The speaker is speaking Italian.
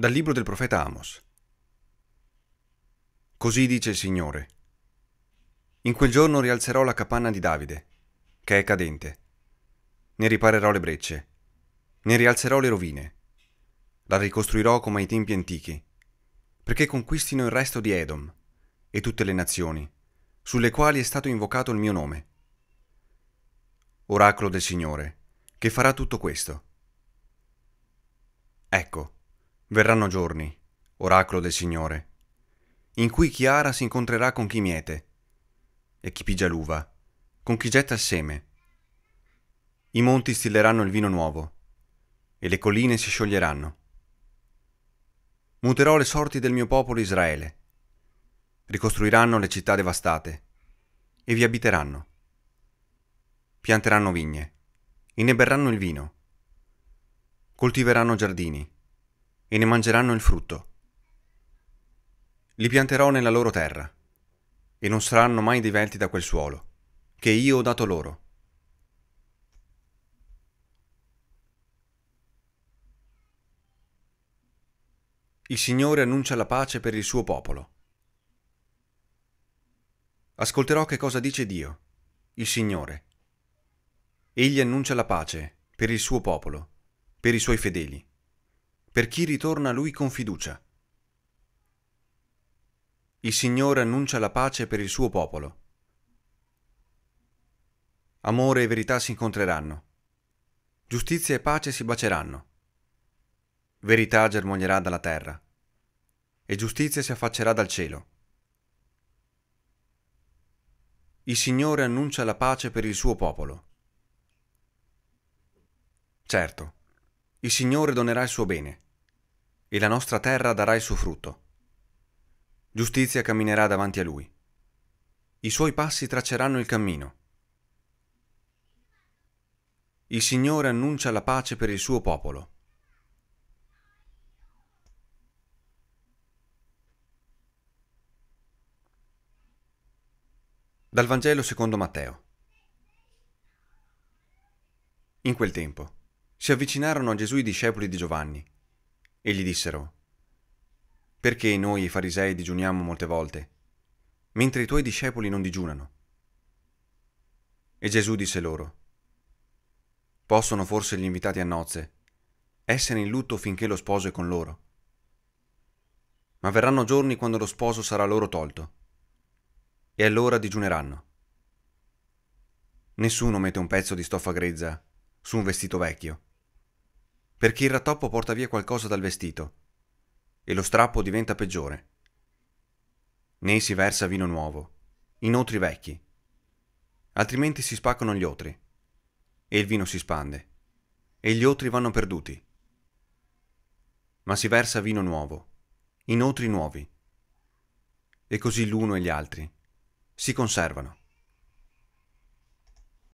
Dal libro del profeta Amos. Così dice il Signore. In quel giorno rialzerò la capanna di Davide, che è cadente. Ne riparerò le brecce, ne rialzerò le rovine. La ricostruirò come ai tempi antichi, perché conquistino il resto di Edom e tutte le nazioni, sulle quali è stato invocato il mio nome. Oracolo del Signore, che farà tutto questo. Ecco, Verranno giorni, oracolo del Signore, in cui chi ara si incontrerà con chi miete, e chi pigia l'uva, con chi getta il seme. I monti stilleranno il vino nuovo, e le colline si scioglieranno. Muterò le sorti del mio popolo Israele. Ricostruiranno le città devastate, e vi abiteranno. Pianteranno vigne, inneberranno il vino, coltiveranno giardini, e ne mangeranno il frutto. Li pianterò nella loro terra, e non saranno mai divelti da quel suolo, che io ho dato loro. Il Signore annuncia la pace per il suo popolo. Ascolterò che cosa dice Dio, il Signore. Egli annuncia la pace per il suo popolo, per i suoi fedeli per chi ritorna a Lui con fiducia. Il Signore annuncia la pace per il suo popolo. Amore e verità si incontreranno. Giustizia e pace si baceranno. Verità germoglierà dalla terra e giustizia si affaccerà dal cielo. Il Signore annuncia la pace per il suo popolo. Certo, il Signore donerà il suo bene, e la nostra terra darà il suo frutto. Giustizia camminerà davanti a lui. I suoi passi tracceranno il cammino. Il Signore annuncia la pace per il suo popolo. Dal Vangelo secondo Matteo. In quel tempo si avvicinarono a Gesù i discepoli di Giovanni e gli dissero, Perché noi i farisei digiuniamo molte volte, mentre i tuoi discepoli non digiunano? E Gesù disse loro, Possono forse gli invitati a nozze essere in lutto finché lo sposo è con loro? Ma verranno giorni quando lo sposo sarà loro tolto, e allora digiuneranno. Nessuno mette un pezzo di stoffa grezza su un vestito vecchio perché il rattoppo porta via qualcosa dal vestito e lo strappo diventa peggiore. Nei si versa vino nuovo, in otri vecchi, altrimenti si spaccano gli otri e il vino si spande e gli otri vanno perduti. Ma si versa vino nuovo, in otri nuovi, e così l'uno e gli altri si conservano.